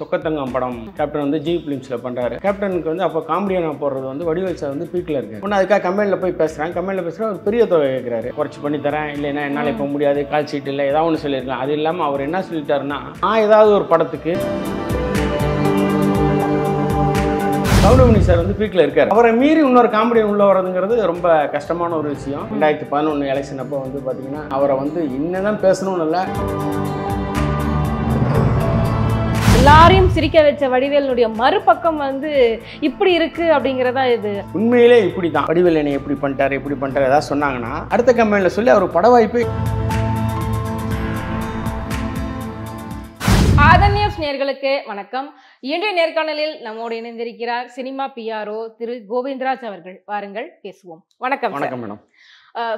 சொக்கத்தங்கம் படம் கேப்டன் வந்து ஜி பிலிம்ஸில் பண்ணுறாரு கேப்டனுக்கு வந்து அப்போ காமெடியான போடுறது வந்து வடிவேல் சார் வந்து பீக்கில் இருக்கு ஒன்று அதுக்காக கம்பெனியில் போய் பேசுகிறேன் கம்பெனியில் பேசுகிறா ஒரு பெரிய தொகை கேட்குறாரு குறைச்சி பண்ணி தரேன் இல்லைன்னா என்னால் இப்போ முடியாது கால் சீட்டு இல்லை ஏதாவது ஒன்று சொல்லியிருக்கலாம் அது இல்லாமல் அவர் என்ன சொல்லிட்டாருன்னா நான் ஏதாவது ஒரு படத்துக்கு கௌரவணி சார் வந்து பீக்கில் இருக்கார் அவரை மீறி இன்னொரு காமெடி உள்ள வரதுங்கிறது ரொம்ப கஷ்டமான ஒரு விஷயம் ரெண்டாயிரத்தி பதினொன்று எலெக்ஷன் அப்போ வந்து பார்த்தீங்கன்னா அவரை வந்து என்னதான் பேசணும்னு இல்லை எல்லாரையும் சிரிக்க வச்ச வடிவேலனுடைய மறுபக்கம் வந்து இப்படி இருக்கு அப்படிங்கிறதா இது உண்மையிலே இப்படி தான் வடிவேல் என்னை எப்படி பண்ணிட்டாரு இப்படி பண்ணிட்டாரு ஏதாவது சொன்னாங்கன்னா அடுத்த கம்பெனியில் சொல்லி அவர் பட வாய்ப்பு நேர்களுக்கு வணக்கம் இன்றைய நேர்காணலில் நம்மோடு இணைந்திருக்கிறார் சினிமா பிஆர்ஓ திரு கோவிந்தராஜ் அவர்கள் வாருங்கள் பேசுவோம் வணக்கம் வணக்கம் மேடம்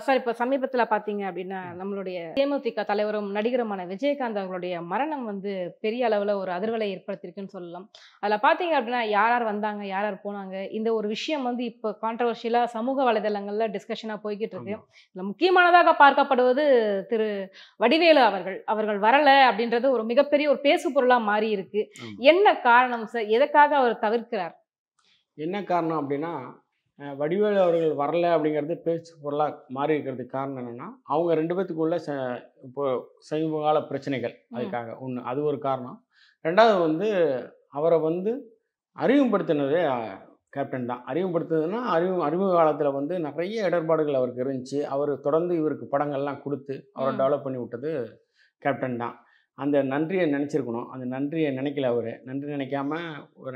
சார் இப்போ சமீபத்தில் பார்த்தீங்க அப்படின்னா நம்மளுடைய தேமுதிக தலைவரும் நடிகருமான விஜயகாந்த் அவர்களுடைய மரணம் வந்து பெரிய அளவில் ஒரு அதிர்வலை ஏற்படுத்தியிருக்குன்னு சொல்லலாம் அதில் பார்த்தீங்க அப்படின்னா யார் யார் வந்தாங்க யார் யார் போனாங்க இந்த ஒரு விஷயம் வந்து இப்போ கான்ட்ரவர்ஷியலாக சமூக வலைதளங்களில் டிஸ்கஷனாக போய்கிட்டு இருக்கு இதில் முக்கியமானதாக பார்க்கப்படுவது திரு வடிவேலு அவர்கள் அவர்கள் வரலை அப்படின்றது ஒரு மிகப்பெரிய ஒரு பேசு பொருளாக மாறி இருக்கு என்ன காரணம் சார் எதற்காக அவர் தவிர்க்கிறார் என்ன காரணம் அப்படின்னா வடிவேலு அவர்கள் வரல அப்படிங்கிறது பேச்சு பொருளாக மாறி இருக்கிறதுக்கு காரணம் என்னென்னா அவங்க ரெண்டு பேத்துக்குள்ள ச சமீப சமீபகால பிரச்சனைகள் அதுக்காக ஒன்று அது ஒரு காரணம் ரெண்டாவது வந்து அவரை வந்து அறிமுகப்படுத்தினதே கேப்டன் தான் அறிமுகப்படுத்துனதுன்னா அறிவு அறிமுக காலத்தில் வந்து நிறைய இடர்பாடுகள் அவருக்கு இருந்துச்சு அவர் தொடர்ந்து இவருக்கு படங்கள்லாம் கொடுத்து அவரை டெவலப் பண்ணி விட்டது கேப்டன் தான் அந்த நன்றியை நினச்சிருக்கணும் அந்த நன்றியை நினைக்கல அவர் நன்றி நினைக்காம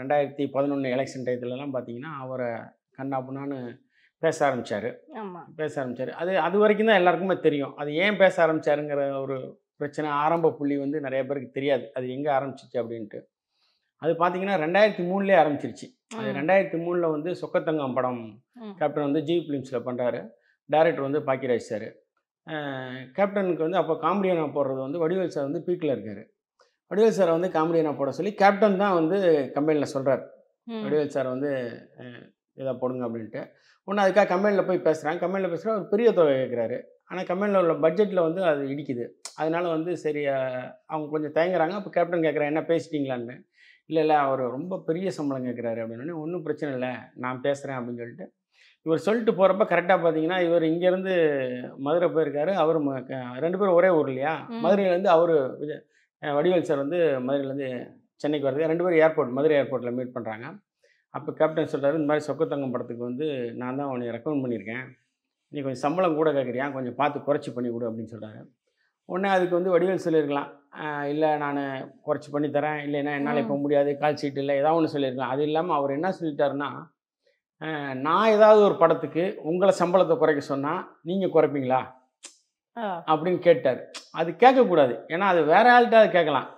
ரெண்டாயிரத்தி பதினொன்று எலெக்ஷன் டயத்துலலாம் பார்த்தீங்கன்னா அவரை கண்ணா புண்ணான்னு பேச ஆரம்பித்தார் பேச ஆரம்பித்தார் அது அது வரைக்கும் தான் எல்லாருக்குமே தெரியும் அது ஏன் பேச ஆரம்பித்தாருங்கிற ஒரு பிரச்சனை ஆரம்ப புள்ளி வந்து நிறைய பேருக்கு தெரியாது அது எங்கே ஆரம்பிச்சிச்சு அப்படின்ட்டு அது பார்த்தீங்கன்னா ரெண்டாயிரத்தி மூணுலேயே ஆரம்பிச்சிருச்சு அது ரெண்டாயிரத்தி மூணில் வந்து சொக்கத்தங்கம் படம் கேப்டன் வந்து ஜி ஃபிலிம்ஸில் பண்ணுறாரு டேரக்டர் வந்து பாக்கியராஜ் சார் கேப்டனுக்கு வந்து அப்போ காமெடியனாக போடுறது வந்து வடிவேல் சார் வந்து பீக்கில் இருக்கார் வடிவேல் சார் வந்து காமெடியனாக போட சொல்லி கேப்டன் தான் வந்து கம்பெனியில் சொல்கிறார் வடிவேல் சார் வந்து இதை போடுங்க அப்படின்ட்டு ஒன்று அதுக்காக கம்பெனியில் போய் பேசுகிறாங்க கம்பெனியில் பேசுகிற ஒரு பெரிய தொகை கேட்குறாரு ஆனால் கம்பெனியில் உள்ள பட்ஜெட்டில் வந்து அது இடிக்குது அதனால வந்து சரி அவங்க கொஞ்சம் தயங்குறாங்க அப்போ கேப்டன் கேட்குறேன் என்ன பேசிட்டிங்களான்னு இல்லை இல்லை அவர் ரொம்ப பெரிய சம்பளம் கேட்குறாரு அப்படின்னு ஒன்றும் பிரச்சனை இல்லை நான் பேசுகிறேன் அப்படின்னு சொல்லிட்டு இவர் சொல்லிட்டு போகிறப்ப கரெக்டாக பார்த்தீங்கன்னா இவர் இங்கேருந்து மதுரை போயிருக்காரு அவர் ரெண்டு பேரும் ஒரே ஊர் இல்லையா மதுரையிலேருந்து அவர் வடிவேல் சார் வந்து மதுரையிலேருந்து சென்னைக்கு வருது ரெண்டு பேரும் ஏர்போர்ட் மதுரை ஏர்போர்ட்டில் மீட் பண்ணுறாங்க அப்போ கேப்டன் சொல்கிறாரு இந்த மாதிரி சொக்கத்தங்கம் படத்துக்கு வந்து நான் தான் அவனை ரெக்கமெண்ட் பண்ணியிருக்கேன் நீ கொஞ்சம் சம்பளம் கூட கேட்குறியா கொஞ்சம் பார்த்து குறைச்சி பண்ணி கொடு அப்படின்னு சொல்கிறாரு உடனே அதுக்கு வந்து வடிவேல் சொல்லியிருக்கலாம் இல்லை நான் குறைச்சி பண்ணி தரேன் இல்லைன்னா என்னால் இப்போ முடியாது கால் சீட்டு இல்லை ஏதாவது ஒன்று சொல்லியிருக்கலாம் அது இல்லாமல் அவர் என்ன சொல்லிட்டாருன்னா நான் ஏதாவது ஒரு படத்துக்கு உங்களை சம்பளத்தை குறைக்க சொன்னால் நீங்கள் குறைப்பீங்களா அப்படின்னு கேட்டார் அது கேட்கக்கூடாது ஏன்னா அது வேற ஆள்கிட்ட அது கேட்கலாம்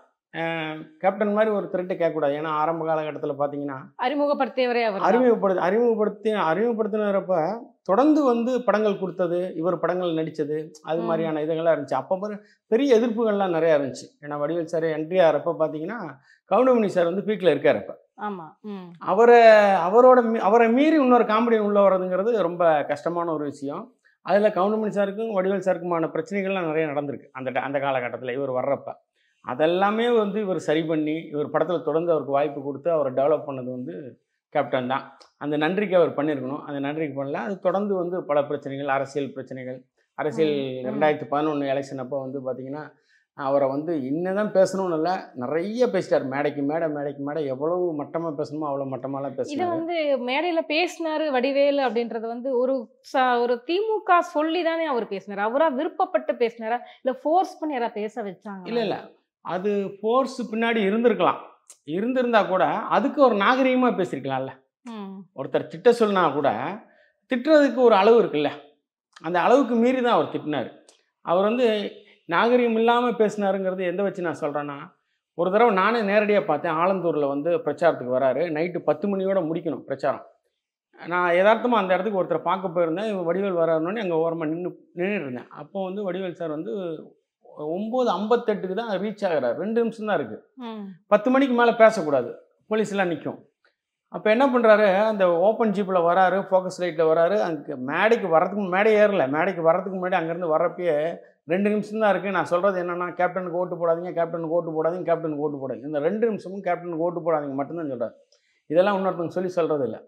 கேப்டன் மாதிரி ஒரு திருட்டு கேட்கக்கூடாது ஏன்னா ஆரம்ப காலகட்டத்தில் பார்த்தீங்கன்னா அறிமுகப்படுத்தியவரே அவர் அறிமுகப்படுத்தி அறிமுகப்படுத்தி அறிமுகப்படுத்தினப்ப தொடர்ந்து வந்து படங்கள் கொடுத்தது இவர் படங்கள் நடித்தது அது மாதிரியான இதுகள்லாம் இருந்துச்சு அப்போ பெரிய எதிர்ப்புகள்லாம் நிறையா இருந்துச்சு ஏன்னா வடிவேல் சார் என்ட்ரி ஆகிறப்ப பார்த்தீங்கன்னா கவுண்டமணி சார் வந்து பீக்கில் இருக்கார் இப்போ ஆமாம் அவரை அவரோட அவரை மீறி இன்னொரு காமெடி உள்ளே வர்றதுங்கிறது ரொம்ப கஷ்டமான ஒரு விஷயம் அதில் கவுண்டமணி சாருக்கும் வடிவேல் சாருக்குமான பிரச்சனைகள்லாம் நிறைய நடந்திருக்கு அந்த அந்த காலகட்டத்தில் இவர் வர்றப்போ அதெல்லாமே வந்து இவர் சரி பண்ணி இவர் படத்தில் தொடர்ந்து அவருக்கு வாய்ப்பு கொடுத்து அவரை டெவலப் பண்ணது வந்து கேப்டன் தான் அந்த நன்றிக்கு அவர் பண்ணியிருக்கணும் அந்த நன்றிக்கு பண்ணல அது தொடர்ந்து வந்து பல பிரச்சனைகள் அரசியல் பிரச்சனைகள் அரசியல் ரெண்டாயிரத்தி பதினொன்று எலெக்ஷன் அப்போ வந்து பார்த்திங்கன்னா அவரை வந்து தான் பேசணும்னு இல்லை நிறைய பேசிட்டார் மேடைக்கு மேடை மேடைக்கு மேடை எவ்வளவு மட்டமாக பேசணுமோ அவ்வளோ மட்டமாலாம் பேச இதை வந்து மேடையில் பேசினார் வடிவேல் அப்படின்றது வந்து ஒரு ஒரு திமுக சொல்லி தானே அவர் பேசினார் அவராக விருப்பப்பட்டு பேசினாரா இல்லை ஃபோர்ஸ் பண்ணி யாராவது பேச வச்சாங்க இல்லை இல்லை அது ஃபோர்ஸ் பின்னாடி இருந்திருக்கலாம் இருந்திருந்தா கூட அதுக்கு ஒரு நாகரீகமாக பேசியிருக்கலாம்ல ஒருத்தர் திட்ட சொல்லினா கூட திட்டுறதுக்கு ஒரு அளவு இருக்குல்ல அந்த அளவுக்கு மீறி தான் அவர் திட்டினார் அவர் வந்து நாகரீகம் இல்லாமல் பேசினாருங்கிறது எந்த வச்சு நான் சொல்கிறேன்னா ஒரு தடவை நானே நேரடியாக பார்த்தேன் ஆலந்தூரில் வந்து பிரச்சாரத்துக்கு வராரு நைட்டு பத்து மணியோட முடிக்கணும் பிரச்சாரம் நான் யதார்த்தமாக அந்த இடத்துக்கு ஒருத்தர் பார்க்க போயிருந்தேன் வடிவேல் வராருன்னு அங்கே ஓரமாக நின்று நின்றுட்டு இருந்தேன் அப்போ வந்து வடிவேல் சார் வந்து ஒம்பது ஐம்பத்தெட்டுக்கு தான் ரீச் ஆகிறார் ரெண்டு நிமிஷம் தான் இருக்குது பத்து மணிக்கு மேலே பேசக்கூடாது போலீஸ்லாம் நிற்கும் அப்போ என்ன பண்ணுறாரு அந்த ஓப்பன் ஜீப்பில் வராரு ஃபோக்கஸ் லைட்டில் வராரு அங்கே மேடைக்கு வரதுக்கு மேடை ஏறல மேடைக்கு வரதுக்கு முன்னாடி அங்கேருந்து வரப்பயே ரெண்டு நிமிஷம் தான் இருக்குது நான் சொல்கிறது என்னென்னா கேப்டனுக்கு ஓட்டு போடாதீங்க கேப்டனுக்கு ஓட்டு போடாதீங்க கேப்டனுக்கு ஓட்டு போடாதீங்க இந்த ரெண்டு நிமிஷமும் கேப்டனுக்கு ஓட்டு போடாதீங்க மட்டும்தான் சொல்கிறார் இதெல்லாம் இன்னொருத்தவங்க சொல்லி சொல்கிறது இல்லை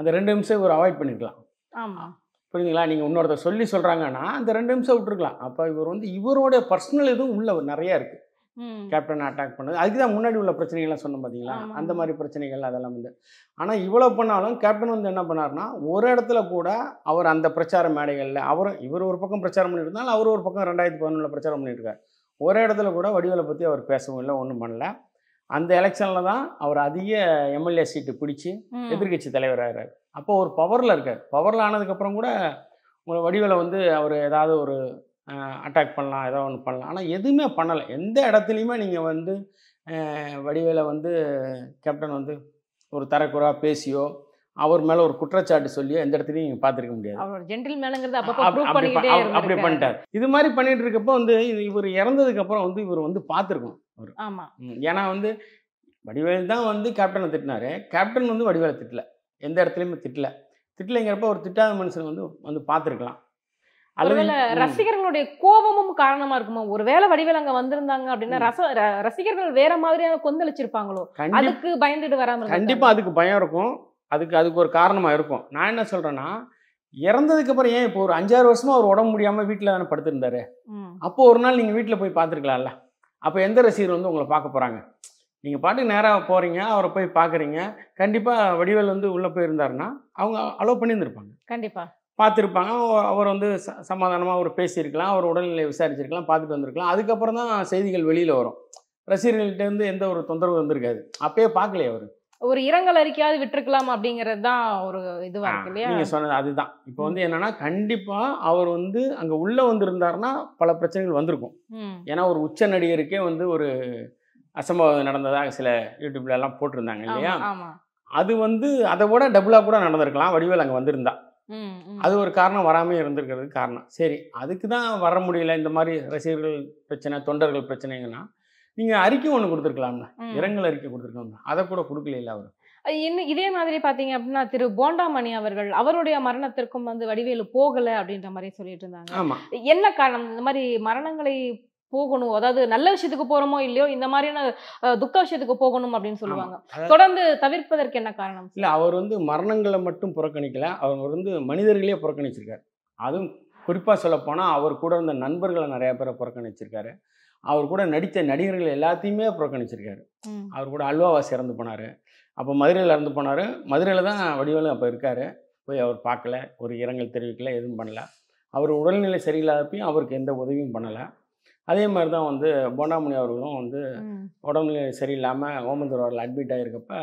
அந்த ரெண்டு நிமிஷம் இவர் அவாய்ட் பண்ணிக்கலாம் ஆமாம் புரியுதுங்களா நீங்கள் இன்னொருத்தர் சொல்லி சொல்கிறாங்கன்னா அந்த ரெண்டு நிமிஷம் விட்டுருக்கலாம் அப்போ இவர் வந்து இவரோட பர்சனல் இதுவும் உள்ள நிறையா இருக்குது கேப்டன் அட்டாக் பண்ணது அதுக்கு தான் முன்னாடி உள்ள பிரச்சனைகள்லாம் சொன்னோம் பார்த்தீங்களா அந்த மாதிரி பிரச்சனைகள் அதெல்லாம் வந்து ஆனால் இவ்வளோ பண்ணாலும் கேப்டன் வந்து என்ன பண்ணார்னா ஒரு இடத்துல கூட அவர் அந்த பிரச்சார மேடைகளில் அவர் இவர் ஒரு பக்கம் பிரச்சாரம் பண்ணிட்டு இருந்தாலும் அவர் ஒரு பக்கம் ரெண்டாயிரத்தி பதினொன்றில் பிரச்சாரம் பண்ணிட்டு ஒரு இடத்துல கூட வடிவலை பற்றி அவர் பேசவும் இல்லை ஒன்றும் பண்ணல அந்த எலெக்ஷனில் தான் அவர் அதிக எம்எல்ஏ சீட்டு பிடிச்சி எதிர்கட்சி தலைவராகிறார் அப்போ ஒரு பவரில் இருக்கார் பவரில் ஆனதுக்கப்புறம் கூட உங்களை வடிவில் வந்து அவர் ஏதாவது ஒரு அட்டாக் பண்ணலாம் ஏதாவது ஒன்று பண்ணலாம் ஆனால் எதுவுமே பண்ணலை எந்த இடத்துலையுமே நீங்கள் வந்து வடிவேல வந்து கேப்டன் வந்து ஒரு தரக்குறாக பேசியோ அவர் மேலே ஒரு குற்றச்சாட்டு சொல்லி எந்த இடத்துலையும் நீங்கள் பார்த்துருக்க முடியாது அவர் ஜென்டில் மேலங்கிறது அப்படி பண்ணிட்டார் இது மாதிரி பண்ணிட்டு இருக்கப்போ வந்து இவர் அப்புறம் வந்து இவர் வந்து பார்த்துருக்கணும் அவர் ஆமாம் ஏன்னா வந்து வடிவேல் தான் வந்து கேப்டனை திட்டினாரு கேப்டன் வந்து வடிவேலை திட்டல எந்த இடத்துலையுமே திட்டல திட்டலைங்கிறப்ப ஒரு திட்டாத மனுஷன் வந்து வந்து பார்த்துருக்கலாம் ஒருவேளை ரசிகர்களுடைய கோபமும் காரணமா இருக்குமா ஒருவேளை வடிவேல் அங்க வந்திருந்தாங்க அப்படின்னா ரச ரசிகர்கள் வேற மாதிரியான கொந்தளிச்சிருப்பாங்களோ அதுக்கு பயந்துட்டு வராம கண்டிப்பா அதுக்கு பயம் இருக்கும் அதுக்கு அதுக்கு ஒரு காரணமாக இருக்கும் நான் என்ன சொல்கிறேன்னா இறந்ததுக்கு அப்புறம் ஏன் இப்போ ஒரு அஞ்சாறு வருஷமா அவர் உடம்பு முடியாமல் வீட்டில் தானே படுத்திருந்தாரு அப்போ ஒரு நாள் நீங்கள் வீட்டில் போய் பார்த்துருக்கலாம்ல அப்போ எந்த ரசிகர் வந்து உங்களை பார்க்க போகிறாங்க நீங்கள் பாட்டு நேராக போகிறீங்க அவரை போய் பார்க்குறீங்க கண்டிப்பாக வடிவேல் வந்து உள்ளே போயிருந்தாருன்னா அவங்க அலோவ் பண்ணியிருந்திருப்பாங்க கண்டிப்பாக பார்த்துருப்பாங்க அவர் வந்து ச சமாதானமாக அவர் பேசியிருக்கலாம் அவர் உடல்நிலை விசாரிச்சிருக்கலாம் பார்த்துட்டு வந்திருக்கலாம் அதுக்கப்புறம் தான் செய்திகள் வெளியில் வரும் ரசிகர்கள்ட்டேருந்து எந்த ஒரு தொந்தரவு வந்திருக்காது அப்பயே பார்க்கலையே அவர் ஒரு இரங்கல் அறிக்கையாவது விட்டுருக்கலாம் அப்படிங்கிறது தான் ஒரு இது இருக்கு இல்லையா நீங்கள் சொன்னது அதுதான் இப்போ வந்து என்னன்னா கண்டிப்பாக அவர் வந்து அங்கே உள்ளே வந்திருந்தாருன்னா பல பிரச்சனைகள் வந்திருக்கும் ஏன்னா ஒரு உச்ச நடிகருக்கே வந்து ஒரு அசம்பவம் நடந்ததாக சில யூடியூப்ல எல்லாம் போட்டிருந்தாங்க இல்லையா அது வந்து அதை விட டபுளாக கூட நடந்திருக்கலாம் வடிவேல் அங்கே வந்திருந்தா அது ஒரு காரணம் வராமல் இருந்திருக்கிறது காரணம் சரி அதுக்கு தான் வர முடியல இந்த மாதிரி ரசிகர்கள் பிரச்சனை தொண்டர்கள் பிரச்சனைங்கன்னா நீங்கள் அறிக்கை ஒன்று கொடுத்துருக்கலாம்ல இரங்கல் அறிக்கை கொடுத்துருக்கலாம்ல அதை கூட கொடுக்கல அவர் இன்னும் இதே மாதிரி பார்த்தீங்க அப்படின்னா திரு போண்டாமணி அவர்கள் அவருடைய மரணத்திற்கும் வந்து வடிவேலு போகலை அப்படின்ற மாதிரி சொல்லிட்டு இருந்தாங்க என்ன காரணம் இந்த மாதிரி மரணங்களை போகணும் அதாவது நல்ல விஷயத்துக்கு போறோமோ இல்லையோ இந்த மாதிரியான துக்க விஷயத்துக்கு போகணும் அப்படின்னு சொல்லுவாங்க தொடர்ந்து தவிர்ப்பதற்கு என்ன காரணம் இல்ல அவர் வந்து மரணங்களை மட்டும் புறக்கணிக்கல அவர் வந்து மனிதர்களே புறக்கணிச்சிருக்காரு அதுவும் குறிப்பாக சொல்லப்போனால் அவர் கூட இருந்த நண்பர்களை நிறையா பேரை புறக்கணிச்சிருக்காரு அவர் கூட நடித்த நடிகர்கள் எல்லாத்தையுமே புறக்கணிச்சிருக்காரு அவர் கூட அல்வாவாசி இறந்து போனார் அப்போ மதுரையில் இறந்து போனார் மதுரையில் தான் வடிவேலு அப்போ இருக்கார் போய் அவர் பார்க்கல ஒரு இரங்கல் தெரிவிக்கல எதுவும் பண்ணல அவர் உடல்நிலை சரியில்லாதப்பையும் அவருக்கு எந்த உதவியும் பண்ணலை அதே மாதிரி தான் வந்து பொண்டாமணி அவர்களும் வந்து உடல்நிலை சரியில்லாமல் ஓமந்தூர் அவர்கள் அட்மிட் ஆகிருக்கப்ப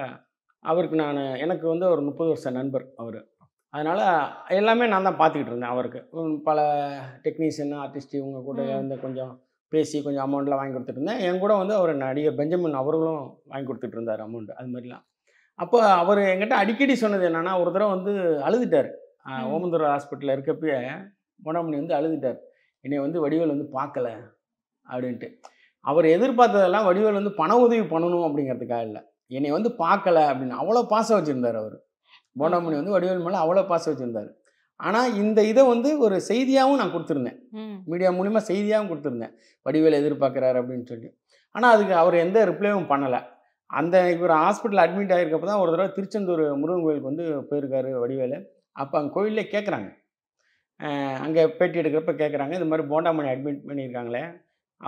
அவருக்கு நான் எனக்கு வந்து ஒரு முப்பது வருஷம் நண்பர் அவர் அதனால் எல்லாமே நான் தான் பார்த்துக்கிட்டு இருந்தேன் அவருக்கு பல டெக்னீஷியன் ஆர்டிஸ்ட் இவங்க கூட வந்து கொஞ்சம் பேசி கொஞ்சம் அமௌண்ட்லாம் வாங்கி கொடுத்துட்ருந்தேன் என் கூட வந்து அவர் நடிகர் பெஞ்சமின் அவர்களும் வாங்கி கொடுத்துட்டு இருந்தார் அமௌண்ட் அது மாதிரிலாம் அப்போ அவர் எங்கிட்ட அடிக்கடி சொன்னது என்னென்னா ஒரு தடவை வந்து அழுதுட்டார் ஓமந்தூர் ஹாஸ்பிட்டலில் இருக்கப்பே மொனமணி வந்து அழுதுட்டார் என்னை வந்து வடிவேல் வந்து பார்க்கல அப்படின்ட்டு அவர் எதிர்பார்த்ததெல்லாம் வடிவேல் வந்து பண உதவி பண்ணணும் அப்படிங்கிறதுக்காக இல்லை என்னை வந்து பார்க்கல அப்படின்னு அவ்வளோ பாசம் வச்சுருந்தார் அவர் போண்டாமணி வந்து வடிவேல் மேலே அவ்வளோ பாசம் வச்சுருந்தார் ஆனால் இந்த இதை வந்து ஒரு செய்தியாகவும் நான் கொடுத்துருந்தேன் மீடியா மூலிமா செய்தியாகவும் கொடுத்துருந்தேன் வடிவேல் எதிர்பார்க்குறாரு அப்படின்னு சொல்லி ஆனால் அதுக்கு அவர் எந்த ரிப்ளையும் பண்ணலை அந்த இவர் ஹாஸ்பிட்டல் அட்மிட் ஆகிருக்கப்போ தான் ஒரு தடவை திருச்செந்தூர் முருகன் கோயிலுக்கு வந்து போயிருக்காரு வடிவேலு அப்போ அங்கே கோயிலே கேட்குறாங்க அங்கே பேட்டி எடுக்கிறப்ப கேட்குறாங்க இந்த மாதிரி போண்டாமணி அட்மிட் பண்ணியிருக்காங்களே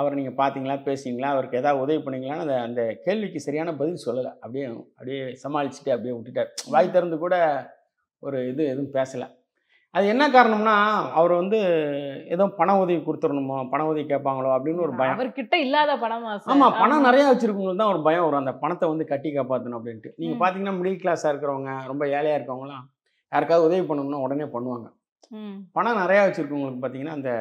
அவரை நீங்கள் பார்த்தீங்களா பேசிங்களா அவருக்கு எதாவது உதவி பண்ணீங்களான்னு அந்த அந்த கேள்விக்கு சரியான பதில் சொல்லலை அப்படியே அப்படியே சமாளிச்சுட்டு அப்படியே விட்டுட்டார் வாய் திறந்து கூட ஒரு இது எதுவும் பேசலை அது என்ன காரணம்னா அவர் வந்து ஏதோ பண உதவி கொடுத்துடணுமோ பண உதவி கேட்பாங்களோ அப்படின்னு ஒரு பயம் அவர்கிட்ட இல்லாத பணமா ஆமாம் பணம் நிறையா வச்சுருக்கவங்களுக்கு தான் ஒரு பயம் வரும் அந்த பணத்தை வந்து கட்டி காப்பாற்றணும் அப்படின்ட்டு நீங்கள் பார்த்தீங்கன்னா மிடில் கிளாஸாக இருக்கிறவங்க ரொம்ப ஏழையாக இருக்கவங்களாம் யாருக்காவது உதவி பண்ணணும்னா உடனே பண்ணுவாங்க பணம் நிறையா வச்சுருக்கவங்களுக்கு பார்த்தீங்கன்னா அந்த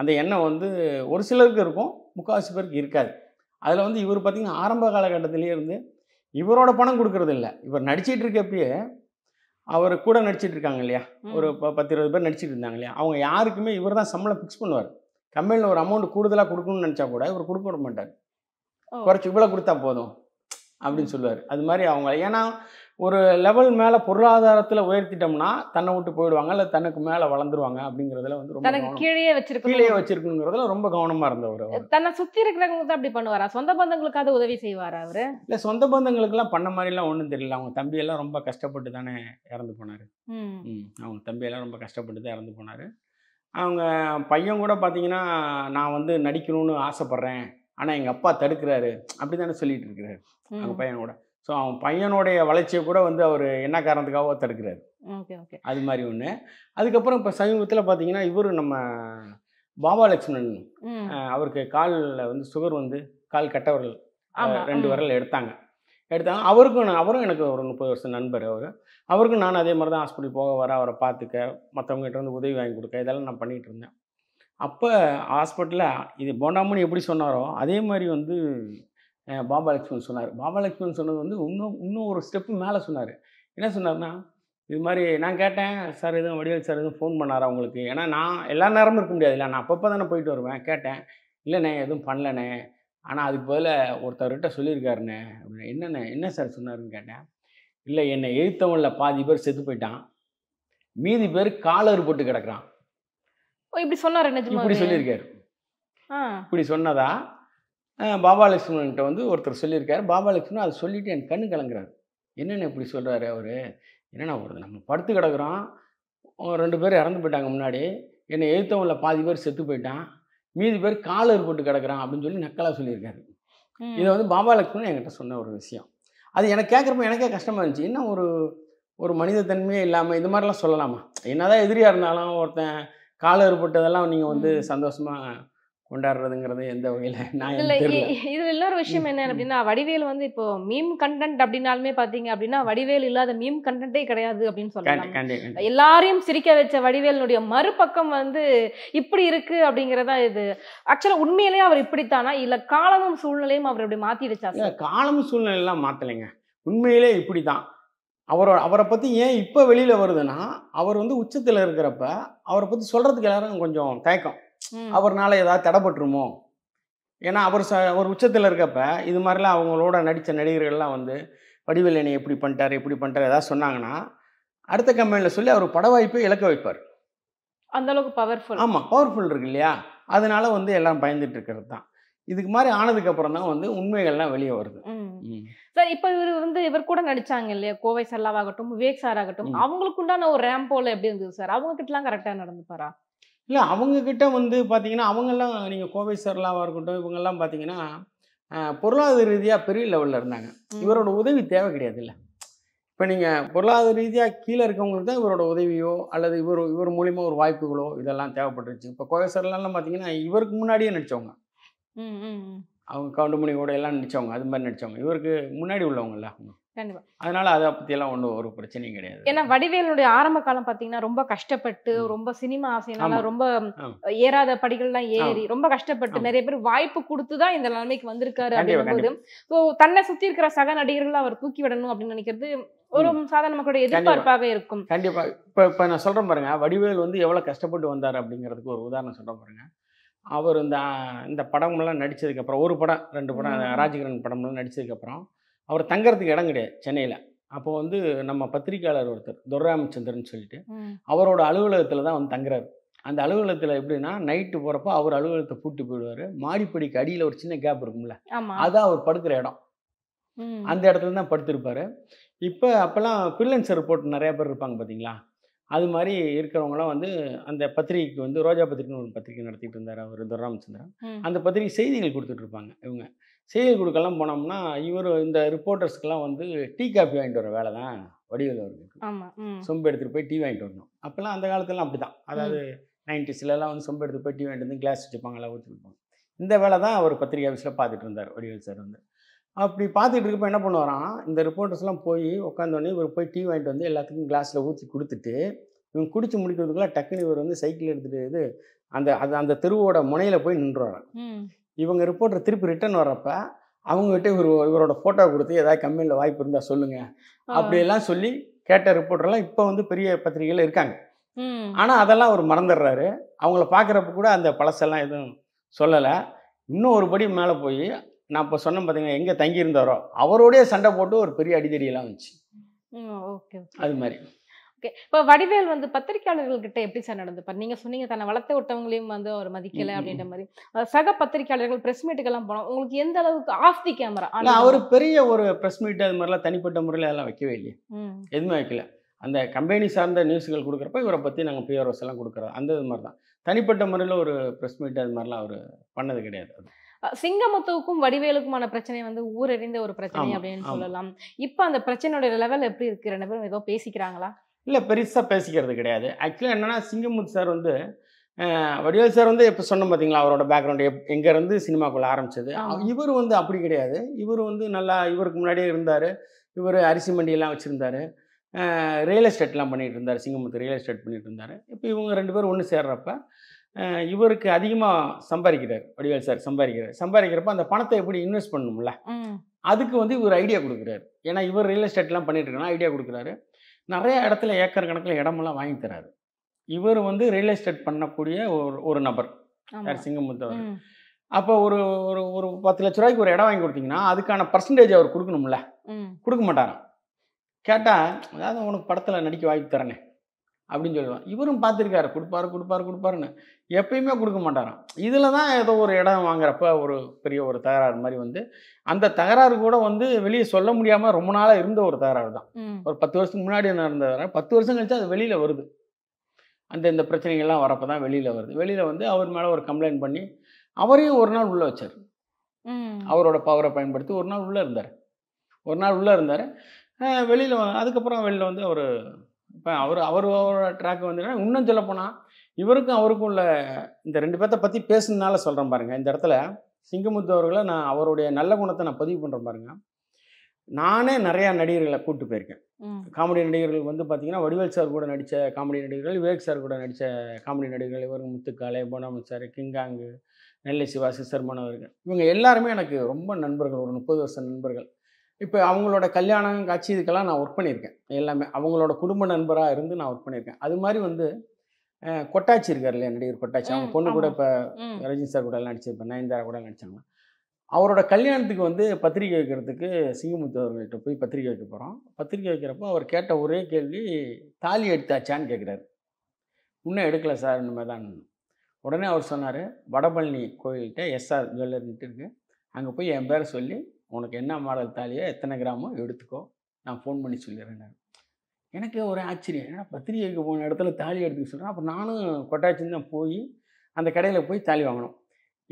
அந்த எண்ணம் வந்து ஒரு சிலருக்கு இருக்கும் முக்கால்வாசி பேருக்கு இருக்காது அதில் வந்து இவர் பார்த்தீங்கன்னா ஆரம்ப காலகட்டத்திலே இருந்து இவரோட பணம் கொடுக்கறதில்ல இவர் நடிச்சிட்டு இருக்கப்பயே அவர் கூட நடிச்சிட்டு இருக்காங்க இல்லையா ஒரு பத்து இருபது பேர் நடிச்சிட்டு இருந்தாங்க இல்லையா அவங்க யாருக்குமே இவர் தான் சம்பளம் ஃபிக்ஸ் பண்ணுவார் கம்பெனியில் ஒரு அமௌண்ட் கூடுதலாக கொடுக்கணும்னு நினச்சா கூட இவர் கொடுக்க மாட்டார் குறைச்சி இவ்வளோ கொடுத்தா போதும் அப்படின்னு சொல்லுவார் அது மாதிரி அவங்க ஏன்னா ஒரு லெவல் மேலே பொருளாதாரத்தில் உயர்த்திட்டோம்னா தன்னை விட்டு போயிடுவாங்க இல்லை தனக்கு மேலே வளர்ந்துருவாங்க அப்படிங்கிறதுல வந்து ரொம்ப கீழே வச்சிருக்கணும் கீழே வச்சிருக்குங்கிறதுல ரொம்ப கவனமாக இருந்தவர் அவர் தன்னை சுற்றி இருக்கிறவங்க தான் அப்படி பண்ணுவாரா சொந்த பந்தங்களுக்காவது உதவி செய்வார் அவர் இல்லை சொந்த பந்தங்களுக்குலாம் பண்ண மாதிரிலாம் ஒன்றும் தெரியல அவங்க தம்பியெல்லாம் ரொம்ப கஷ்டப்பட்டு தானே இறந்து போனார் அவங்க தம்பியெல்லாம் ரொம்ப கஷ்டப்பட்டு தான் இறந்து போனார் அவங்க பையன் கூட பார்த்தீங்கன்னா நான் வந்து நடிக்கணும்னு ஆசைப்பட்றேன் ஆனால் எங்கள் அப்பா தடுக்கிறாரு அப்படி தானே சொல்லிட்டு இருக்கிறாரு அவங்க பையனோட ஸோ அவன் பையனுடைய வளர்ச்சியை கூட வந்து அவர் என்ன காரணத்துக்காக தடுக்கிறாரு ஓகே ஓகே அது மாதிரி ஒன்று அதுக்கப்புறம் இப்போ சமீபத்தில் பார்த்தீங்கன்னா இவர் நம்ம பாபா லட்சுமணன் அவருக்கு காலில் வந்து சுகர் வந்து கால் கட்டவர்கள் ரெண்டு விரல் எடுத்தாங்க எடுத்தாங்க அவருக்கும் நான் அவரும் எனக்கு ஒரு முப்பது வருஷம் நண்பர் அவர் அவருக்கும் நான் அதே மாதிரி தான் ஹாஸ்பிட்டல் போக வர அவரை பார்த்துக்க மற்றவங்ககிட்ட வந்து உதவி வாங்கி கொடுக்க இதெல்லாம் நான் பண்ணிகிட்டு இருந்தேன் அப்போ ஹாஸ்பிட்டலில் இது போண்டாமணி எப்படி சொன்னாரோ அதே மாதிரி வந்து பாபா லக்ஷ்மன் சொன்னார் பாபா லக்ஷ்மன் சொன்னது வந்து இன்னும் இன்னும் ஒரு ஸ்டெப்பு மேலே சொன்னார் என்ன சொன்னார்னா இது மாதிரி நான் கேட்டேன் சார் எதுவும் வடிவேல் சார் எதுவும் ஃபோன் பண்ணாரா உங்களுக்கு ஏன்னா நான் எல்லா நேரமும் இருக்க முடியாது இல்லை நான் அப்பப்போ தானே போயிட்டு வருவேன் கேட்டேன் இல்லைண்ணே எதுவும் பண்ணலண்ணே ஆனால் அதுக்கு பதிலாக ஒருத்தர்கிட்ட சொல்லியிருக்காருண்ணே அப்படின்னு என்னண்ணே என்ன சார் சொன்னாருன்னு கேட்டேன் இல்லை என்னை எழுத்தவன்ல பாதி பேர் செத்து போயிட்டான் மீதி பேர் காலர் போட்டு கிடக்கிறான் இப்படி சொன்னார் இப்படி சொல்லியிருக்காரு இப்படி சொன்னதா பாபா வந்து ஒருத்தர் சொல்லியிருக்காரு பாபா அதை சொல்லிட்டு என் கண்ணு கலங்குறாரு என்னென்ன இப்படி சொல்கிறாரு அவர் என்னென்னா ஒரு நம்ம படுத்து கிடக்குறோம் ரெண்டு பேர் இறந்து போயிட்டாங்க முன்னாடி என்னை எழுத்தவங்கள பாதி பேர் செத்து போயிட்டான் மீதி பேர் காலர் போட்டு கிடக்குறான் அப்படின்னு சொல்லி நக்கலாக சொல்லியிருக்காரு இதை வந்து பாபா என்கிட்ட சொன்ன ஒரு விஷயம் அது எனக்கு கேட்குறப்ப எனக்கே கஷ்டமாக இருந்துச்சு என்ன ஒரு ஒரு மனித தன்மையே இல்லாமல் இது மாதிரிலாம் சொல்லலாமா என்னதான் எதிரியாக இருந்தாலும் ஒருத்தன் காலர் ஏற்பட்டதெல்லாம் நீங்க வந்து சந்தோஷமா கொண்டாடுறதுங்கிறது எந்த வகையில நான் இதில் இன்னொரு விஷயம் என்ன அப்படின்னா வடிவேல் வந்து இப்போ மீம் கண்டென்ட் அப்படின்னாலுமே பார்த்தீங்க அப்படின்னா வடிவேல் இல்லாத மீம் கண்டென்ட்டே கிடையாது அப்படின்னு சொல்லலாம் எல்லாரையும் சிரிக்க வச்ச வடிவேலினுடைய மறுபக்கம் வந்து இப்படி இருக்கு அப்படிங்கிறதா இது ஆக்சுவலா உண்மையிலேயே அவர் இப்படித்தானா இல்ல காலமும் சூழ்நிலையும் அவர் இப்படி வச்சா காலமும் சூழ்நிலையெல்லாம் மாத்தலைங்க உண்மையிலே இப்படித்தான் அவரோட அவரை பற்றி ஏன் இப்போ வெளியில் வருதுன்னா அவர் வந்து உச்சத்தில் இருக்கிறப்ப அவரை பற்றி சொல்கிறதுக்கு எல்லாரும் கொஞ்சம் தயக்கம் அவர்னால ஏதாவது தடைப்பட்டுருமோ ஏன்னா அவர் ச அவர் உச்சத்தில் இருக்கப்ப இது மாதிரிலாம் அவங்களோட நடித்த நடிகர்கள்லாம் வந்து வடிவில் என்னை எப்படி பண்ணிட்டார் எப்படி பண்ணிட்டார் ஏதாவது சொன்னாங்கன்னா அடுத்த கம்பெனியில் சொல்லி அவர் பட வாய்ப்பை இழக்க வைப்பார் அந்தளவுக்கு பவர்ஃபுல் ஆமாம் பவர்ஃபுல் இருக்கு இல்லையா அதனால வந்து எல்லாம் பயந்துட்டு இருக்கிறது தான் இதுக்கு மாதிரி ஆனதுக்கப்புறம் தான் வந்து உண்மைகள்லாம் வெளியே வருது சார் இப்போ இவர் வந்து இவர் கூட நடிச்சாங்க இல்லையா கோவை சல்லாவாகட்டும் விவேக் சார் ஆகட்டும் அவங்களுக்கு உண்டான ஒரு போல எப்படி இருந்தது சார் அவங்க கிட்டலாம் கரெக்டாக நடந்துப்பாரா இல்லை அவங்கக்கிட்ட வந்து பார்த்தீங்கன்னா அவங்கெல்லாம் நீங்கள் கோவை சர்லாவாக இருக்கட்டும் இவங்கெல்லாம் பார்த்தீங்கன்னா பொருளாதார ரீதியாக பெரிய லெவலில் இருந்தாங்க இவரோட உதவி தேவை கிடையாது இல்லை இப்போ நீங்கள் பொருளாதார ரீதியாக கீழே இருக்கவங்களுக்கு தான் இவரோட உதவியோ அல்லது இவர் இவர் மூலிமா ஒரு வாய்ப்புகளோ இதெல்லாம் தேவைப்பட்டுருச்சு இப்போ கோவை சர்லாம் பார்த்தீங்கன்னா இவருக்கு முன்னாடியே நடித்தவங்க அவங்க கவுண்டமணி கூட எல்லாம் நடித்தவங்க அது மாதிரி நடித்தவங்க இவருக்கு முன்னாடி உள்ளவங்கல்ல அவங்க கண்டிப்பாக அதனால் அதை பற்றியெல்லாம் ஒன்றும் ஒரு பிரச்சனையும் கிடையாது ஏன்னா வடிவேலுடைய ஆரம்ப காலம் பார்த்தீங்கன்னா ரொம்ப கஷ்டப்பட்டு ரொம்ப சினிமா ஆசைனால ரொம்ப ஏறாத படிகள்லாம் ஏறி ரொம்ப கஷ்டப்பட்டு நிறைய பேர் வாய்ப்பு கொடுத்து தான் இந்த நிலைமைக்கு வந்திருக்காரு அப்படிங்கும்போது ஸோ தன்னை சுற்றி இருக்கிற சக நடிகர்களை அவர் தூக்கி விடணும் அப்படின்னு நினைக்கிறது ஒரு சாதாரண மக்களுடைய எதிர்பார்ப்பாக இருக்கும் கண்டிப்பாக இப்போ இப்போ நான் சொல்கிறேன் பாருங்க வடிவேல் வந்து எவ்வளோ கஷ்டப்பட்டு வந்தார் அப்படிங்கிறதுக்கு ஒரு உதாரணம் சொல்கிறேன் பாருங்க அவர் இந்த இந்த படம்லாம் நடித்ததுக்கப்புறம் ஒரு படம் ரெண்டு படம் ராஜகிரண் படம்லாம் நடித்ததுக்கப்புறம் அவர் தங்கறதுக்கு இடம் கிடையாது சென்னையில் அப்போ வந்து நம்ம பத்திரிகையாளர் ஒருத்தர் துர்ராமச்சந்திரன் சொல்லிட்டு அவரோட அலுவலகத்தில் தான் வந்து தங்குறாரு அந்த அலுவலகத்தில் எப்படின்னா நைட்டு போகிறப்போ அவர் அலுவலகத்தை பூட்டி போயிடுவார் மாடிப்படிக்கு அடியில் ஒரு சின்ன கேப் இருக்கும்ல அதான் அவர் படுக்கிற இடம் அந்த இடத்துல தான் படுத்திருப்பார் இப்போ அப்போல்லாம் ஃப்ரீலன்சர் ரிப்போர்ட் நிறையா பேர் இருப்பாங்க பார்த்தீங்களா அது மாதிரி இருக்கிறவங்களாம் வந்து அந்த பத்திரிகைக்கு வந்து ரோஜா பத்திரிகைன்னு ஒரு பத்திரிகை நடத்திட்டு இருந்தார் அவர் துரராமச்சந்திரன் அந்த பத்திரிகை செய்திகள் கொடுத்துட்டு இருப்பாங்க இவங்க செய்திகள் கொடுக்கலாம் போனோம்னா இவர் இந்த ரிப்போர்ட்டர்ஸ்க்கெல்லாம் வந்து டீ காஃபி வாங்கிட்டு வர வேலை தான் வடிவில் அவருக்கு சொம்பு எடுத்துகிட்டு போய் டீ வாங்கிட்டு வரணும் அப்போல்லாம் அந்த காலத்துலலாம் அப்படி தான் அதாவது நைன்டிஸ்லலாம் வந்து சொம்பு எடுத்து போய் டீ வாங்கிட்டு வந்து கிளாஸ் வச்சுப்பாங்களா ஊற்றிருப்பாங்க இந்த வேலை தான் அவர் பத்திரிகை ஆஃபீஸில் பார்த்துட்டு இருந்தார் வடிவேல் சார் வந்து அப்படி பார்த்துட்டு இருக்கப்போ என்ன பண்ணுவாரான் இந்த ரிப்போர்ட்டர்ஸ்லாம் போய் உட்காந்தோடனே இவர் போய் டீ வாங்கிட்டு வந்து எல்லாத்துக்கும் கிளாஸில் ஊற்றி கொடுத்துட்டு இவங்க குடிச்சு முடிக்கிறதுக்குலாம் டக்குன்னு இவர் வந்து சைக்கிள் எடுத்துகிட்டு இது அந்த அது அந்த தெருவோட முனையில் போய் நின்றுவாராம் இவங்க ரிப்போர்ட்டர் திருப்பி ரிட்டர்ன் வர்றப்ப அவங்ககிட்ட இவர் இவரோட ஃபோட்டோ கொடுத்து ஏதாவது கம்பெனியில் வாய்ப்பு இருந்தால் சொல்லுங்கள் அப்படியெல்லாம் சொல்லி கேட்ட ரிப்போர்ட்டர்லாம் இப்போ வந்து பெரிய பத்திரிகையில் இருக்காங்க ஆனால் அதெல்லாம் அவர் மறந்துடுறாரு அவங்கள பார்க்குறப்ப கூட அந்த பழசெல்லாம் எதுவும் சொல்லலை இன்னும் ஒரு படி மேலே போய் நான் இப்போ சொன்னேன் பார்த்தீங்க எங்கே தங்கியிருந்தாரோ அவரோடய சண்டை போட்டு ஒரு பெரிய அடிதடியெல்லாம் வந்துச்சு ஓகே அது மாதிரி ஓகே இப்போ வடிவேல் வந்து பத்திரிகையாளர்கள்கிட்ட எப்படி சார் நடந்துப்பார் நீங்கள் சொன்னீங்க தன்னை வளர்த்து விட்டவங்களையும் வந்து அவர் மதிக்கலை அப்படின்ற மாதிரி சக பத்திரிகையாளர்கள் ப்ரெஸ் மீட்டுக்கெல்லாம் போனோம் உங்களுக்கு எந்த அளவுக்கு ஆஃப் தி கேமரா ஆனால் அவர் பெரிய ஒரு ப்ரெஸ் மீட் அது மாதிரிலாம் தனிப்பட்ட முறையில் எல்லாம் வைக்கவே இல்லையே எதுவுமே வைக்கல அந்த கம்பெனி சார்ந்த நியூஸ்கள் கொடுக்குறப்ப இவரை பற்றி நாங்கள் பிஆர்ஓஸ் எல்லாம் கொடுக்குறோம் அந்த இது மாதிரி தான் தனிப்பட்ட முறையில் ஒரு ப்ரெஸ் மீட் அது மாதிரிலாம் அவர் பண்ணது கிடையாது அது சிங்கமுத்துவுக்கும் வடிவேலுக்குமான பிரச்சனை வந்து ஊரறிந்த ஒரு பிரச்சனை அப்படின்னு சொல்லலாம் இப்போ அந்த பிரச்சனையோட லெவல் எப்படி இருக்கு ரெண்டு பேரும் ஏதோ பேசிக்கிறாங்களா இல்லை பெருசாக பேசிக்கிறது கிடையாது ஆக்சுவலாக என்னென்னா சிங்கமுத்து சார் வந்து வடிவேல் சார் வந்து எப்போ சொன்ன பார்த்தீங்களா அவரோட பேக்ரவுண்ட் எப் எங்கேருந்து சினிமாக்குள்ளே ஆரம்பிச்சது இவர் வந்து அப்படி கிடையாது இவர் வந்து நல்லா இவருக்கு முன்னாடியே இருந்தார் இவர் அரிசி மண்டியெல்லாம் வச்சுருந்தார் ரியல் எஸ்டேட்லாம் பண்ணிகிட்டு இருந்தார் சிங்கமுத்து ரியல் எஸ்டேட் பண்ணிகிட்டு இருந்தார் இப்போ இவங்க ரெண்டு பேரும் ஒன்று சேர்றப்ப இவருக்கு அதிகமாக சம்பாதிக்கிறார் வடிவேல் சார் சம்பாதிக்கிறார் சம்பாதிக்கிறப்ப அந்த பணத்தை எப்படி இன்வெஸ்ட் பண்ணணும்ல அதுக்கு வந்து இவர் ஐடியா கொடுக்குறாரு ஏன்னா இவர் ரியல் எஸ்டேட்லாம் பண்ணிட்டு ஐடியா கொடுக்குறாரு நிறைய இடத்துல ஏக்கர் கணக்கில் இடமெல்லாம் வாங்கி தராரு இவர் வந்து ரியல் எஸ்டேட் பண்ணக்கூடிய ஒரு ஒரு நபர் யார் சிங்கமுத்தவர் அப்போ ஒரு ஒரு ஒரு பத்து லட்ச ரூபாய்க்கு ஒரு இடம் வாங்கி கொடுத்தீங்கன்னா அதுக்கான பர்சன்டேஜ் அவர் கொடுக்கணும்ல கொடுக்க மாட்டாராம் கேட்டால் அதாவது உனக்கு படத்தில் நடிக்க வாய்ப்பு தரேனே அப்படின்னு சொல்லுவான் இவரும் பார்த்துருக்காரு கொடுப்பாரு கொடுப்பாரு கொடுப்பாருன்னு எப்பயுமே கொடுக்க மாட்டாராம் இதில் தான் ஏதோ ஒரு இடம் வாங்குறப்ப ஒரு பெரிய ஒரு தகராறு மாதிரி வந்து அந்த தகராறு கூட வந்து வெளியே சொல்ல முடியாமல் ரொம்ப நாளாக இருந்த ஒரு தகராறு தான் ஒரு பத்து வருஷத்துக்கு முன்னாடி தகராறு பத்து வருஷம் கழிச்சு அது வெளியில் வருது அந்த இந்த பிரச்சனைகள்லாம் வரப்போ தான் வெளியில் வருது வெளியில் வந்து அவர் மேலே ஒரு கம்ப்ளைண்ட் பண்ணி அவரையும் ஒரு நாள் உள்ளே வச்சார் அவரோட பவரை பயன்படுத்தி ஒரு நாள் உள்ளே இருந்தார் ஒரு நாள் உள்ளே இருந்தார் வெளியில் அதுக்கப்புறம் வெளியில் வந்து அவர் இப்போ அவர் அவரோட ட்ராக் வந்து இன்னும் போனால் இவருக்கும் அவருக்கும் உள்ள இந்த ரெண்டு பேர்த்த பற்றி பேசுனதுனால சொல்கிறேன் பாருங்கள் இந்த இடத்துல சிங்கமுத்து அவர்களை நான் அவருடைய நல்ல குணத்தை நான் பதிவு பண்ணுறேன் பாருங்கள் நானே நிறையா நடிகர்களை கூப்பிட்டு போயிருக்கேன் காமெடி நடிகர்கள் வந்து பார்த்திங்கன்னா வடிவேல் சார் கூட நடித்த காமெடி நடிகர்கள் விவேக் சார் கூட நடித்த காமெடி நடிகர்கள் இவர் முத்துக்காலை போனாமன் சார் கிங்காங்கு நெல்லை சிவா சிசர்மன் அவர்கள் இவங்க எல்லாருமே எனக்கு ரொம்ப நண்பர்கள் ஒரு முப்பது வருஷம் நண்பர்கள் இப்போ அவங்களோட கல்யாணம் காட்சி இதுக்கெல்லாம் நான் ஒர்க் பண்ணியிருக்கேன் எல்லாமே அவங்களோட குடும்ப நண்பராக இருந்து நான் ஒர்க் பண்ணியிருக்கேன் அது மாதிரி வந்து கொட்டாச்சி இருக்கார் இல்லையா நடிகர் கொட்டாச்சி அவங்க பொண்ணு கூட இப்போ ரஜினி சார் கூட எல்லாம் நடிச்சிருப்பேன் நயன்தாரா கூட நடிச்சாங்க அவரோட கல்யாணத்துக்கு வந்து பத்திரிக்கை வைக்கிறதுக்கு சிங்கமுத்து அவர்கள்ட்ட போய் பத்திரிக்கை வைக்க போகிறோம் பத்திரிக்கை வைக்கிறப்போ அவர் கேட்ட ஒரே கேள்வி தாலி எடுத்தாச்சான்னு கேட்குறாரு இன்னும் எடுக்கலை சார் இந்த தான் உடனே அவர் சொன்னார் வடபழனி கோயில்கிட்ட எஸ்ஆர் ஜுவல்லர்ன்ட்டு இருக்குது அங்கே போய் என் பேரை சொல்லி உனக்கு என்ன மாடல் தாலியோ எத்தனை கிராமோ எடுத்துக்கோ நான் ஃபோன் பண்ணி சொல்லிடுறேன் எனக்கு ஒரு ஆச்சரியம் ஏன்னா பத்திரிகைக்கு போன இடத்துல தாலி எடுத்துக்க சொல்கிறேன் அப்போ நானும் கொட்டாச்சின்னு தான் போய் அந்த கடையில் போய் தாலி வாங்கணும்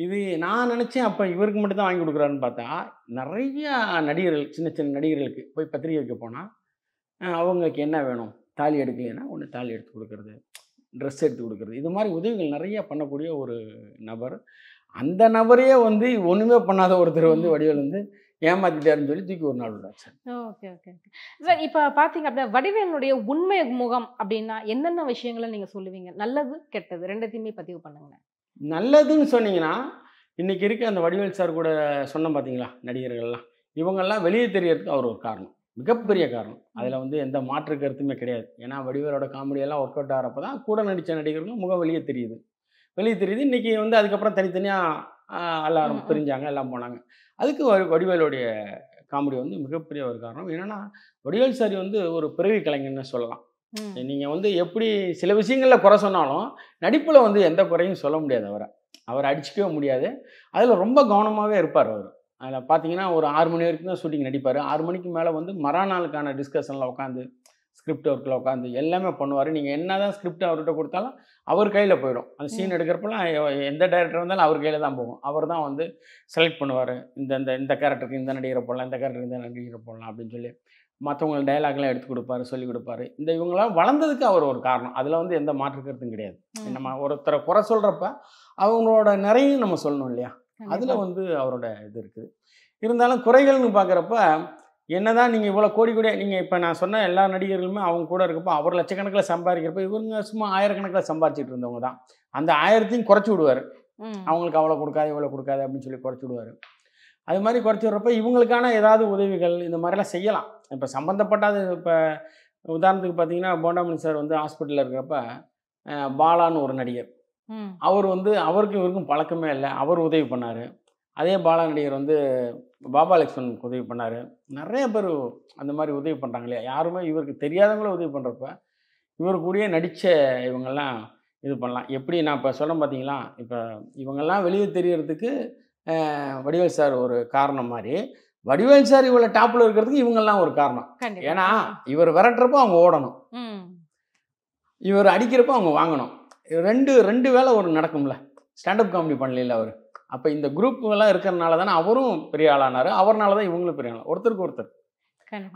இது நான் நினச்சேன் அப்போ இவருக்கு மட்டும் தான் வாங்கி கொடுக்குறாருன்னு பார்த்தா நிறையா நடிகர்கள் சின்ன சின்ன நடிகர்களுக்கு போய் பத்திரிகை வைக்க போனால் அவங்களுக்கு என்ன வேணும் தாலி எடுக்கலைன்னா ஒன்று தாலி எடுத்து கொடுக்குறது ட்ரெஸ் எடுத்து கொடுக்குறது இது மாதிரி உதவிகள் நிறையா பண்ணக்கூடிய ஒரு நபர் அந்த நபரையே வந்து ஒன்றுமே பண்ணாத ஒருத்தர் வந்து வடிவில் வந்து ஏமாத்திட்டாருன்னு சொல்லி தூக்கி ஒரு நாள் விடுறாங்க sir okay okay okay sir இப்போ பார்த்தீங்க அப்படின்னா வடிவேலனுடைய உண்மை முகம் அப்படின்னா என்னென்ன விஷயங்களை நீங்கள் சொல்லுவீங்க நல்லது கெட்டது ரெண்டத்தையுமே பதிவு பண்ணுங்க நல்லதுன்னு சொன்னீங்கன்னா இன்னைக்கு இருக்க அந்த வடிவேல் சார் கூட சொன்னோம் பார்த்தீங்களா நடிகர்கள்லாம் இவங்கெல்லாம் வெளியே தெரியறதுக்கு அவர் ஒரு காரணம் மிகப்பெரிய காரணம் அதில் வந்து எந்த மாற்று கருத்துமே கிடையாது ஏன்னா வடிவேலோட காமெடியெல்லாம் ஒர்க் அவுட் ஆகிறப்ப தான் கூட நடித்த நடிகர்களும் முகம் வெளியே தெரியுது வெளியே தெரியுது இன்றைக்கி வந்து அதுக்கப்புறம் தனித்தனியாக எல்லாரும் பிரிஞ்சாங்க எல்லாம் போனாங்க அதுக்கு வடிவேலுடைய காமெடி வந்து மிகப்பெரிய ஒரு காரணம் என்னென்னா வடிவேல் சாரி வந்து ஒரு பிறவி கலைஞர்னு சொல்லலாம் நீங்கள் வந்து எப்படி சில விஷயங்களில் குறை சொன்னாலும் நடிப்பில் வந்து எந்த குறையும் சொல்ல முடியாது அவரை அவரை அடிச்சிக்கவே முடியாது அதில் ரொம்ப கவனமாகவே இருப்பார் அவர் அதில் பார்த்தீங்கன்னா ஒரு ஆறு மணி வரைக்கும் தான் ஷூட்டிங் நடிப்பார் ஆறு மணிக்கு மேலே வந்து மறாநாளுக்கான டிஸ்கஷனில் உட்காந்து ஸ்கிரிப்ட் ஒர்க்கில் உட்காந்து எல்லாமே பண்ணுவார் நீங்கள் என்ன தான் ஸ்கிரிப்ட் அவர்கிட்ட கொடுத்தாலும் அவர் கையில் போயிடும் அந்த சீன் எடுக்கிறப்பெல்லாம் எந்த டேரக்டர் வந்தாலும் அவர் கையில் தான் போகும் அவர் தான் வந்து செலக்ட் பண்ணுவார் இந்த இந்த இந்த கேரக்டருக்கு இந்த நடிகரை போடலாம் இந்த கேரக்டருக்கு இந்த நடிகரை போடலாம் அப்படின்னு சொல்லி மற்றவங்க டைலாக்லாம் எடுத்து கொடுப்பாரு சொல்லிக் கொடுப்பாரு இந்த இவங்களாம் வளர்ந்ததுக்கு அவர் ஒரு காரணம் அதில் வந்து எந்த மாற்று கருத்தும் கிடையாது நம்ம ஒருத்தரை குறை சொல்கிறப்ப அவங்களோட நிறையும் நம்ம சொல்லணும் இல்லையா அதில் வந்து அவரோட இது இருக்குது இருந்தாலும் குறைகள்னு பார்க்குறப்ப என்ன தான் நீங்கள் இவ்வளோ கோடி கோடி நீங்கள் இப்போ நான் சொன்ன எல்லா நடிகர்களுமே அவங்க கூட இருக்கப்போ அவர் லட்சக்கணக்கில் சம்பாதிக்கிறப்ப இவங்க சும்மா ஆயிரக்கணக்கில் சம்பாதிச்சிட்டு இருந்தவங்க தான் அந்த ஆயிரத்தையும் குறைச்சி விடுவார் அவங்களுக்கு அவ்வளோ கொடுக்காது இவ்வளோ கொடுக்காது அப்படின்னு சொல்லி குறைச்சி விடுவார் அது மாதிரி குறைச்சி விட்றப்ப இவங்களுக்கான ஏதாவது உதவிகள் இந்த மாதிரிலாம் செய்யலாம் இப்போ சம்மந்தப்பட்டாத இப்போ உதாரணத்துக்கு பார்த்தீங்கன்னா போண்டாமணி சார் வந்து ஹாஸ்பிட்டலில் இருக்கிறப்ப பாலான்னு ஒரு நடிகர் அவர் வந்து அவருக்கும் இவருக்கும் பழக்கமே இல்லை அவர் உதவி பண்ணார் அதே பால நடிகர் வந்து பாபா உதவி பண்ணார் நிறைய பேர் அந்த மாதிரி உதவி பண்ணுறாங்க இல்லையா யாருமே இவருக்கு தெரியாதவங்களும் உதவி பண்ணுறப்ப இவர் கூடயே நடித்த இவங்கெல்லாம் இது பண்ணலாம் எப்படி நான் இப்போ சொல்ல பார்த்தீங்களா இப்போ இவங்கெல்லாம் வெளியே தெரியறதுக்கு வடிவேல் சார் ஒரு காரணம் மாதிரி வடிவேல் சார் இவ்வளோ டாப்பில் இருக்கிறதுக்கு இவங்கெல்லாம் ஒரு காரணம் ஏன்னா இவர் விரட்டுறப்போ அவங்க ஓடணும் இவர் அடிக்கிறப்போ அவங்க வாங்கணும் ரெண்டு ரெண்டு வேலை ஒரு நடக்கும்ல ஸ்டாண்டப் காமெடி பண்ணல அவர் அப்போ இந்த குரூப்புகள்லாம் இருக்கிறனால தானே அவரும் பெரிய ஆளானார் அவரனால தான் இவங்களும் பெரிய ஆள் ஒருத்தருக்கு ஒருத்தர்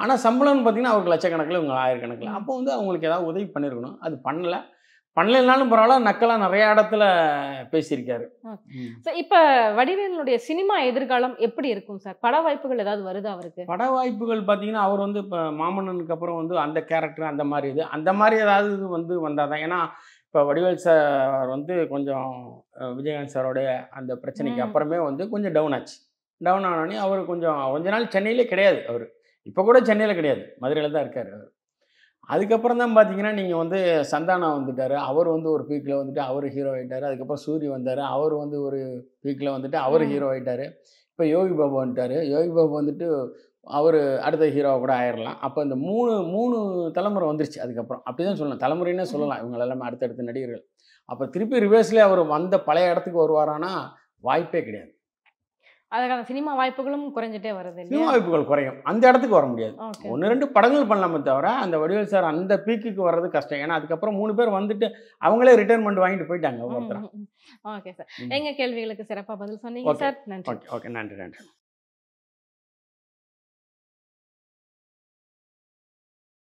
ஆனால் சம்பளம்னு பார்த்தீங்கன்னா அவருக்கு லட்சக்கணக்கில் இவங்க ஆயிரக்கணக்கில் அப்போ வந்து அவங்களுக்கு ஏதாவது உதவி பண்ணியிருக்கணும் அது பண்ணலை பண்ணலைனாலும் பரவாயில்ல நக்கலாக நிறைய இடத்துல பேசியிருக்காரு சார் இப்போ வடிவேலனுடைய சினிமா எதிர்காலம் எப்படி இருக்கும் சார் பட வாய்ப்புகள் ஏதாவது வருது அவருக்கு பட வாய்ப்புகள் பார்த்தீங்கன்னா அவர் வந்து இப்போ மாமன்னனுக்கு அப்புறம் வந்து அந்த கேரக்டர் அந்த மாதிரி இது அந்த மாதிரி ஏதாவது வந்து வந்தால் தான் ஏன்னா இப்போ வடிவேல் சார் வந்து கொஞ்சம் விஜயகாந்த் சாரோடைய அந்த பிரச்சனைக்கு அப்புறமே வந்து கொஞ்சம் டவுன் ஆச்சு டவுன் ஆனோடனே அவர் கொஞ்சம் கொஞ்ச நாள் சென்னையிலே கிடையாது அவர் இப்போ கூட சென்னையில் கிடையாது மதுரையில் தான் இருக்கார் அவர் அதுக்கப்புறம் தான் பார்த்தீங்கன்னா நீங்கள் வந்து சந்தானா வந்துட்டார் அவர் வந்து ஒரு பீக்கில் வந்துட்டு அவர் ஹீரோ ஆகிட்டார் அதுக்கப்புறம் சூரிய வந்தார் அவர் வந்து ஒரு பீக்கில் வந்துட்டு அவர் ஹீரோ ஆகிட்டார் இப்போ யோகி பாபு வந்துட்டார் யோகி பாபு வந்துட்டு அவர் அடுத்த ஹீரோவை கூட ஆயிடலாம் அப்போ இந்த மூணு மூணு தலைமுறை வந்துருச்சு அதுக்கப்புறம் அப்படி தான் சொல்லலாம் தலைமுறைன்னே சொல்லலாம் இவங்க எல்லாமே அடுத்தடுத்த நடிகர்கள் அப்போ திருப்பி ரிவர்ஸ்லேயே அவர் வந்த பழைய இடத்துக்கு வருவாரானா வாய்ப்பே கிடையாது அதுக்கான சினிமா வாய்ப்புகளும் குறைஞ்சிட்டே வருது சினிமா வாய்ப்புகள் குறையும் அந்த இடத்துக்கு வர முடியாது ஒன்று ரெண்டு படங்கள் பண்ணலாமே தவிர அந்த வடிவேல் சார் அந்த பீக்குக்கு வர்றது கஷ்டம் ஏன்னா அதுக்கப்புறம் மூணு பேர் வந்துட்டு அவங்களே ரிட்டைர்மெண்ட் வாங்கிட்டு போயிட்டாங்க ஒருத்தர் ஓகே சார் எங்கள் கேள்விகளுக்கு சிறப்பாக பதில் சொன்னீங்க சார் நன்றி ஓகே ஓகே நன்றி நன்றி